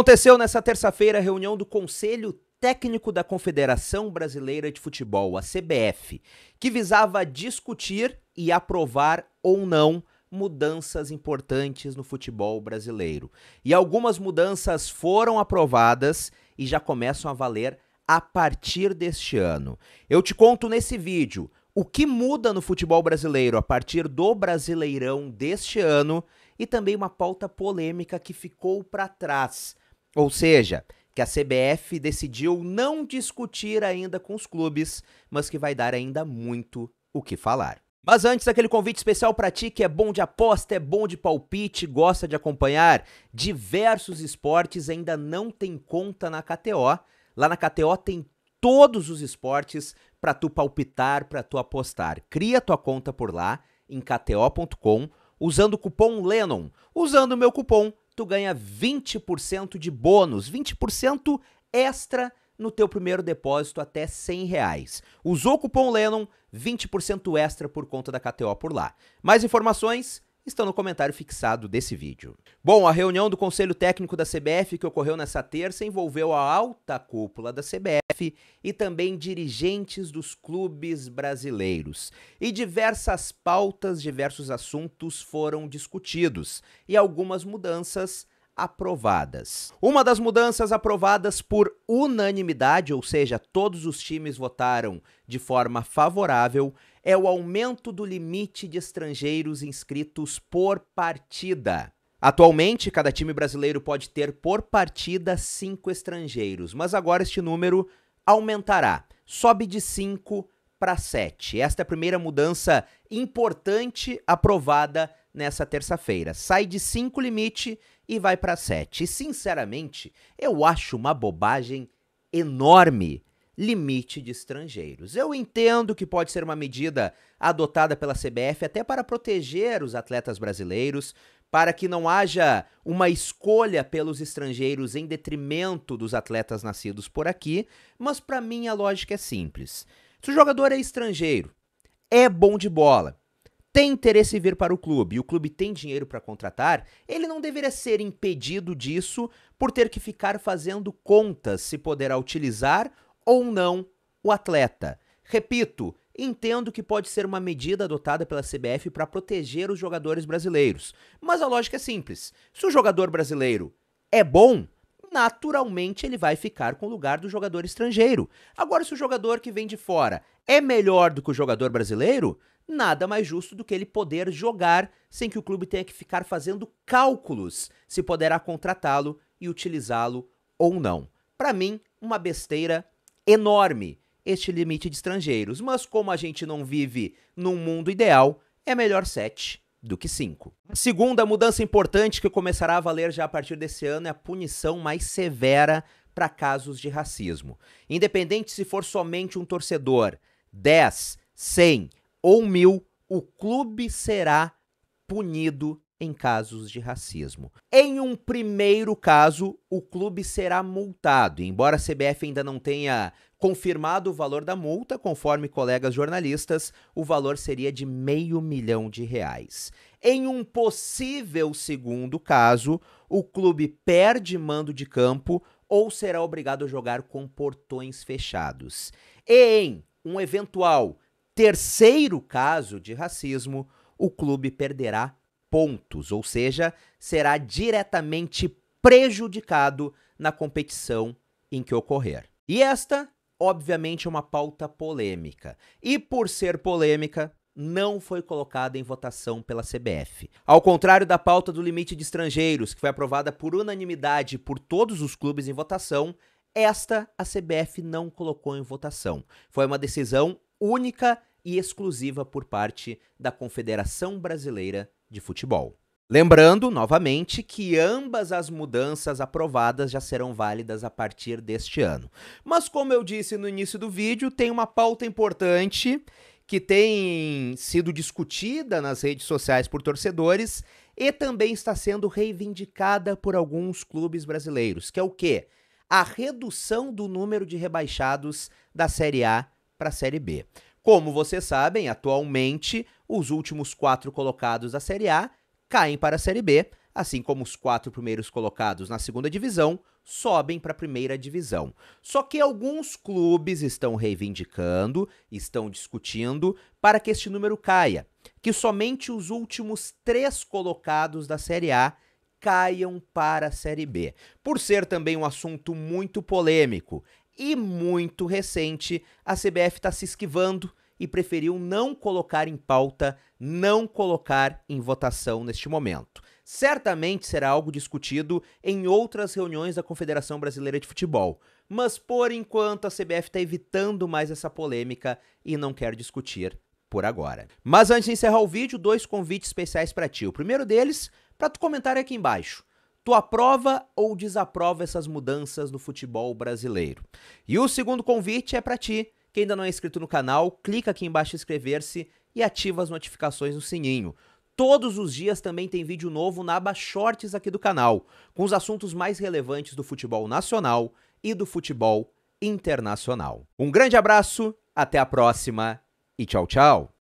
Aconteceu nessa terça-feira a reunião do Conselho Técnico da Confederação Brasileira de Futebol, a CBF, que visava discutir e aprovar ou não mudanças importantes no futebol brasileiro. E algumas mudanças foram aprovadas e já começam a valer a partir deste ano. Eu te conto nesse vídeo o que muda no futebol brasileiro a partir do Brasileirão deste ano e também uma pauta polêmica que ficou para trás ou seja, que a CBF decidiu não discutir ainda com os clubes, mas que vai dar ainda muito o que falar. Mas antes, aquele convite especial para ti que é bom de aposta, é bom de palpite, gosta de acompanhar diversos esportes, ainda não tem conta na KTO. Lá na KTO tem todos os esportes para tu palpitar, para tu apostar. Cria tua conta por lá em kto.com usando o cupom Lennon. Usando o meu cupom, tu ganha 20% de bônus, 20% extra no teu primeiro depósito até 100 reais. Usou o cupom Lennon, 20% extra por conta da KTO por lá. Mais informações estão no comentário fixado desse vídeo. Bom, a reunião do Conselho Técnico da CBF que ocorreu nessa terça envolveu a alta cúpula da CBF e também dirigentes dos clubes brasileiros. E diversas pautas, diversos assuntos foram discutidos e algumas mudanças aprovadas. Uma das mudanças aprovadas por unanimidade, ou seja, todos os times votaram de forma favorável, é o aumento do limite de estrangeiros inscritos por partida. Atualmente, cada time brasileiro pode ter por partida cinco estrangeiros, mas agora este número aumentará, sobe de 5 para 7. Esta é a primeira mudança importante aprovada nessa terça-feira. Sai de 5 limite e vai para 7. E, sinceramente, eu acho uma bobagem enorme limite de estrangeiros. Eu entendo que pode ser uma medida adotada pela CBF até para proteger os atletas brasileiros, para que não haja uma escolha pelos estrangeiros em detrimento dos atletas nascidos por aqui, mas para mim a lógica é simples. Se o jogador é estrangeiro, é bom de bola, tem interesse em vir para o clube e o clube tem dinheiro para contratar, ele não deveria ser impedido disso por ter que ficar fazendo contas se poderá utilizar ou não o atleta. Repito, entendo que pode ser uma medida adotada pela CBF para proteger os jogadores brasileiros, mas a lógica é simples. Se o jogador brasileiro é bom, naturalmente ele vai ficar com o lugar do jogador estrangeiro. Agora, se o jogador que vem de fora é melhor do que o jogador brasileiro, nada mais justo do que ele poder jogar sem que o clube tenha que ficar fazendo cálculos se poderá contratá-lo e utilizá-lo ou não. Para mim, uma besteira enorme este limite de estrangeiros, mas como a gente não vive num mundo ideal, é melhor 7 do que 5. Segunda mudança importante que começará a valer já a partir desse ano é a punição mais severa para casos de racismo. Independente se for somente um torcedor, 10, 100, ou mil, o clube será punido em casos de racismo. Em um primeiro caso, o clube será multado, embora a CBF ainda não tenha confirmado o valor da multa, conforme colegas jornalistas, o valor seria de meio milhão de reais. Em um possível segundo caso, o clube perde mando de campo ou será obrigado a jogar com portões fechados. E em um eventual terceiro caso de racismo, o clube perderá pontos, ou seja, será diretamente prejudicado na competição em que ocorrer. E esta, obviamente, é uma pauta polêmica. E por ser polêmica, não foi colocada em votação pela CBF. Ao contrário da pauta do limite de estrangeiros, que foi aprovada por unanimidade por todos os clubes em votação, esta a CBF não colocou em votação. Foi uma decisão única e exclusiva por parte da Confederação Brasileira de Futebol. Lembrando, novamente, que ambas as mudanças aprovadas já serão válidas a partir deste ano. Mas, como eu disse no início do vídeo, tem uma pauta importante que tem sido discutida nas redes sociais por torcedores e também está sendo reivindicada por alguns clubes brasileiros, que é o quê? A redução do número de rebaixados da Série A para a Série B. Como vocês sabem, atualmente os últimos quatro colocados da Série A caem para a Série B, assim como os quatro primeiros colocados na segunda divisão sobem para a primeira divisão. Só que alguns clubes estão reivindicando, estão discutindo para que este número caia, que somente os últimos três colocados da Série A caiam para a Série B. Por ser também um assunto muito polêmico, e muito recente, a CBF está se esquivando e preferiu não colocar em pauta, não colocar em votação neste momento. Certamente será algo discutido em outras reuniões da Confederação Brasileira de Futebol, mas por enquanto a CBF está evitando mais essa polêmica e não quer discutir por agora. Mas antes de encerrar o vídeo, dois convites especiais para ti. O primeiro deles, para tu comentar aqui embaixo Tu aprova ou desaprova essas mudanças no futebol brasileiro? E o segundo convite é para ti, que ainda não é inscrito no canal, clica aqui embaixo em inscrever-se e ativa as notificações no sininho. Todos os dias também tem vídeo novo na aba Shorts aqui do canal, com os assuntos mais relevantes do futebol nacional e do futebol internacional. Um grande abraço, até a próxima e tchau, tchau!